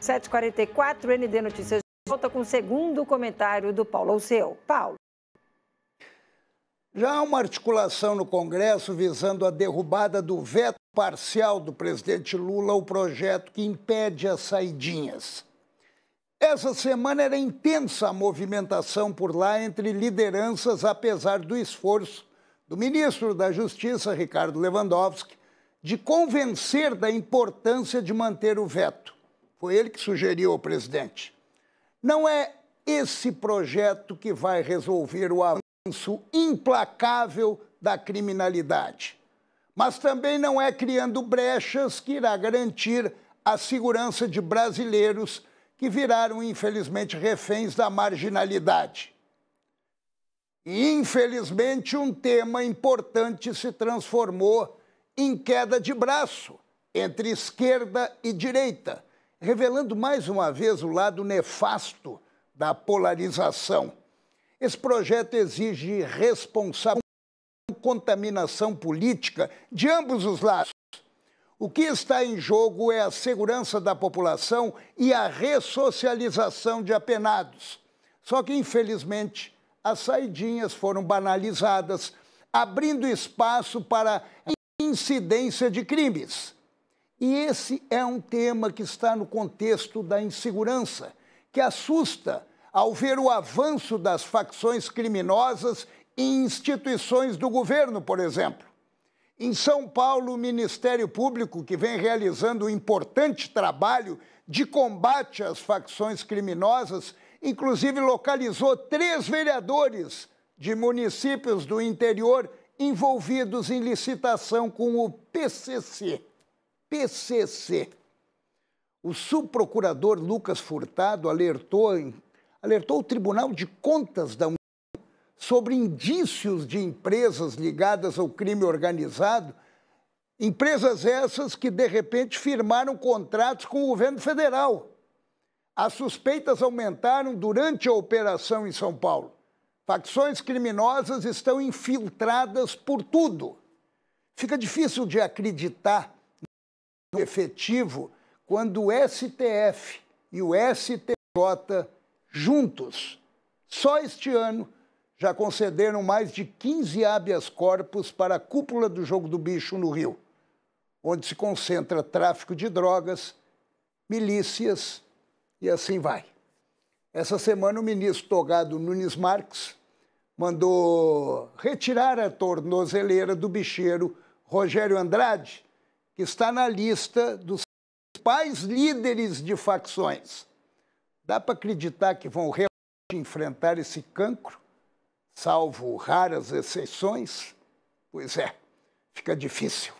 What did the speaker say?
7h44, ND Notícias volta com o segundo comentário do Paulo Alceu. Paulo. Já há uma articulação no Congresso visando a derrubada do veto parcial do presidente Lula ao projeto que impede as saidinhas. Essa semana era intensa a movimentação por lá entre lideranças, apesar do esforço do ministro da Justiça, Ricardo Lewandowski, de convencer da importância de manter o veto. Foi ele que sugeriu ao presidente. Não é esse projeto que vai resolver o avanço implacável da criminalidade, mas também não é criando brechas que irá garantir a segurança de brasileiros que viraram, infelizmente, reféns da marginalidade. E, infelizmente, um tema importante se transformou em queda de braço entre esquerda e direita revelando mais uma vez o lado nefasto da polarização. Esse projeto exige responsabilidade contaminação política de ambos os lados. O que está em jogo é a segurança da população e a ressocialização de apenados. Só que, infelizmente, as saidinhas foram banalizadas, abrindo espaço para incidência de crimes. E esse é um tema que está no contexto da insegurança, que assusta ao ver o avanço das facções criminosas em instituições do governo, por exemplo. Em São Paulo, o Ministério Público, que vem realizando um importante trabalho de combate às facções criminosas, inclusive localizou três vereadores de municípios do interior envolvidos em licitação com o PCC. PCC. O subprocurador Lucas Furtado alertou, alertou o Tribunal de Contas da União sobre indícios de empresas ligadas ao crime organizado, empresas essas que de repente firmaram contratos com o governo federal. As suspeitas aumentaram durante a operação em São Paulo. Facções criminosas estão infiltradas por tudo. Fica difícil de acreditar efetivo quando o STF e o STJ juntos, só este ano, já concederam mais de 15 habeas corpus para a cúpula do Jogo do Bicho no Rio, onde se concentra tráfico de drogas, milícias e assim vai. Essa semana, o ministro Togado Nunes Marques mandou retirar a tornozeleira do bicheiro Rogério Andrade, que está na lista dos principais líderes de facções. Dá para acreditar que vão realmente enfrentar esse cancro, salvo raras exceções? Pois é, fica difícil.